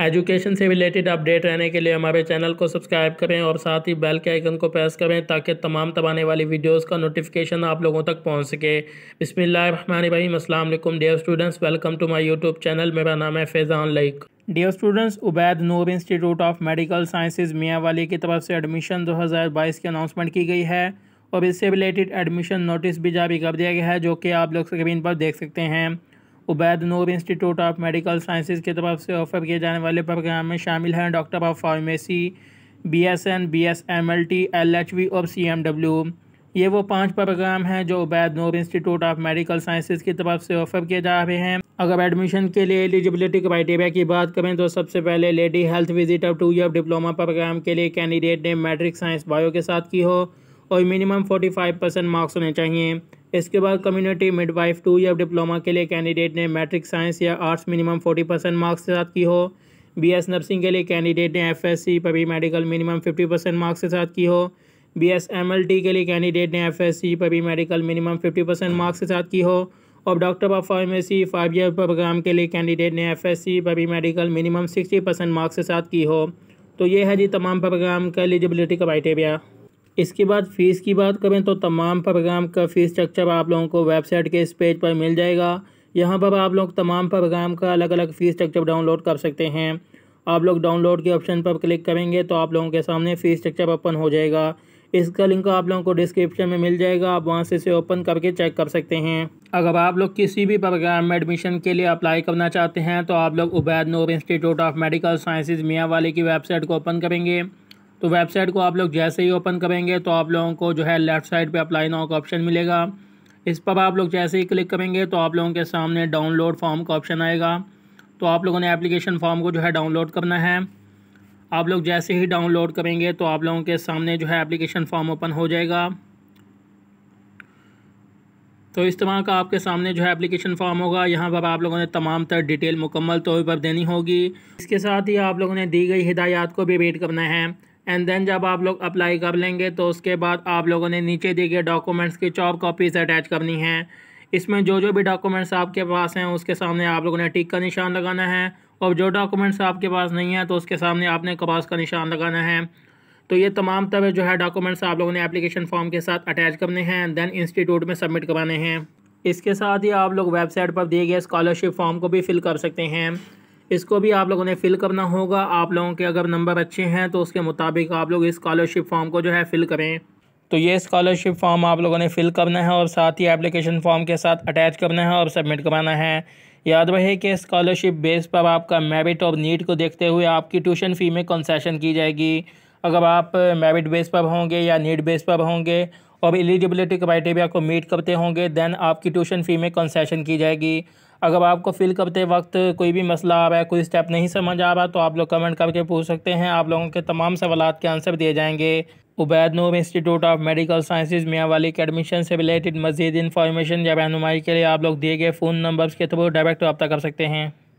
education से related update रहने के लिए हमारे चैनल को सब्सक्राइब करें और साथ ही बेल के आइकन को प्रेस करें ताकि तमाम तब आने वाली वीडियोस का नोटिफिकेशन आप लोगों तक पहुंच सके बसमीम अल्लाम dear students welcome to my YouTube channel मेरा नाम है Faizan like dear students Ubaid Noor institute of medical sciences Mianwali की तरफ से एडमिशन 2022 की अनाउंसमेंट की गई है और इससे रिलेटेड एडमिशन नोटिस भी जारी कर दिया गया है जो कि आप लोग स्क्रीन पर देख सकते हैं Ubaid Noor institute of medical sciences की तरफ से ऑफर किए जाने वाले प्रोग्राम में शामिल हैं doctor of pharmacy B S N B S M L T L H V और सी एम डब्ल्यू ये वो पांच प्रोग्राम हैं जो Ubaid Noor institute of medical sciences की तरफ से ऑफर किए जा रहे हैं अगर एडमिशन के लिए एलिजिबिलिटी क्राइटेरिया की बात करें तो सबसे पहले lady health visit of two year diploma program के लिए कैंडिडेट ने मैट्रिक साइंस बायो के साथ की हो और minimum forty five percent marks होने चाहिए इसके बाद कम्युनिटी मिडवाइफ टू या डिप्लोमा के लिए कैंडिडेट ने मैट्रिक साइंस या arts minimum forty percent marks के साथ की हो बी एस नर्सिंग के लिए कैंडिडेट ने एफ एस सी पबी medical minimum fifty percent marks के साथ की हो B S M L T के लिए कैंडिडेट ने एफ एस सी पबी medical minimum fifty percent marks के साथ की हो और doctor of pharmacy five year program के लिए कैंडिडेट ने एफ एस सी पबी medical minimum sixty percent marks के साथ की हो तो ये है जी तमाम प्रोग्राम का एलिजिबिलिटी क्राइटेरिया इसके बाद फ़ीस की बात करें तो तमाम प्रोग्राम का फ़ीस स्ट्रक्चर आप लोगों को वेबसाइट के इस पेज पर मिल जाएगा यहाँ पर आप लोग तमाम प्रोग्राम का अलग अलग फ़ीस स्ट्रक्चर डाउनलोड कर सकते हैं आप लोग डाउनलोड के ऑप्शन पर क्लिक करेंगे तो आप लोगों के सामने फ़ीस स्ट्रक्चर ओपन हो जाएगा इसका लिंक आप लोगों को डिस्क्रिप्शन में मिल जाएगा आप वहाँ से इसे ओपन करके चेक कर सकते हैं अगर आप लोग किसी भी प्रोग्राम में एडमिशन के लिए अप्लाई करना चाहते हैं तो आप लोग Ubaid Noor institute of medical sciences Mianwali की वेबसाइट को ओपन करेंगे तो वेबसाइट को आप लोग जैसे ही ओपन करेंगे तो आप लोगों को जो है लेफ़्ट साइड पे अप्लाई नाउ का ऑप्शन मिलेगा इस पर आप लोग जैसे ही क्लिक करेंगे तो आप लोगों के सामने डाउनलोड फॉर्म का ऑप्शन आएगा तो आप लोगों ने एप्लीकेशन फॉर्म को जो है डाउनलोड करना है आप लोग जैसे ही डाउनलोड करेंगे तो आप लोगों के सामने जो है एप्लीकेशन फॉर्म ओपन हो जाएगा तो इस तरह का आपके सामने जो है एप्लीकेशन फॉर्म होगा यहाँ पर आप लोगों ने तमाम तर डिटेल मुकम्मल तौर पर देनी होगी इसके साथ ही आप लोगों ने दी गई हिदायत को भी वेट करना है एंड देन जब आप लोग अप्लाई कर लेंगे तो उसके बाद आप लोगों ने नीचे दिए गए डॉक्यूमेंट्स की चॉप कॉपीज़ अटैच करनी है इसमें जो जो भी डॉक्यूमेंट्स आपके पास हैं उसके सामने आप लोगों ने टिक का निशान लगाना है और जो डॉक्यूमेंट्स आपके पास नहीं है तो उसके सामने आपने कपास का निशान लगाना है तो ये तमाम तब जो है डॉक्यूमेंट्स आप लोगों ने एप्लीकेशन फॉर्म के साथ अटैच करने हैं देन इंस्टीट्यूट में सबमिट करवाने हैं इसके साथ ही आप लोग वेबसाइट पर दिए गए स्कॉलरशिप फॉर्म को भी फिल कर सकते हैं इसको भी आप लोगों ने फ़िल करना होगा आप लोगों के अगर नंबर अच्छे हैं तो उसके मुताबिक आप लोग स्कॉलरशिप फॉर्म को जो है फ़िल करें तो ये स्कॉलरशिप फॉर्म आप लोगों ने फ़िल करना है और साथ ही एप्लीकेशन फॉर्म के साथ अटैच करना है और सबमिट कराना है याद रहे कि स्कॉलरशिप बेस पर आपका मेरिट और नीट को देखते हुए आपकी ट्यूशन फ़ी में कंसेशन की जाएगी अगर आप मेरिट बेस पर होंगे या नीट बेस पर होंगे और एलिजिबिलिटी क्राइटेरिया को मीट करते होंगे देन आपकी ट्यूशन फ़ी में कंसेशन की जाएगी अगर आपको फिल करते वक्त कोई भी मसला आ रहा है कोई स्टेप नहीं समझ आ रहा तो आप लोग कमेंट करके पूछ सकते हैं आप लोगों के तमाम सवाल के आंसर दिए जाएंगे Ubaid Noor institute of medical sciences Mianwali के एडमिशन से रिलेटेड मजीद इन्फॉर्मेशन या रहनुमाई के लिए आप लोग दिए गए फ़ोन नंबर्स के थ्रू डायरेक्ट रब्ता कर सकते हैं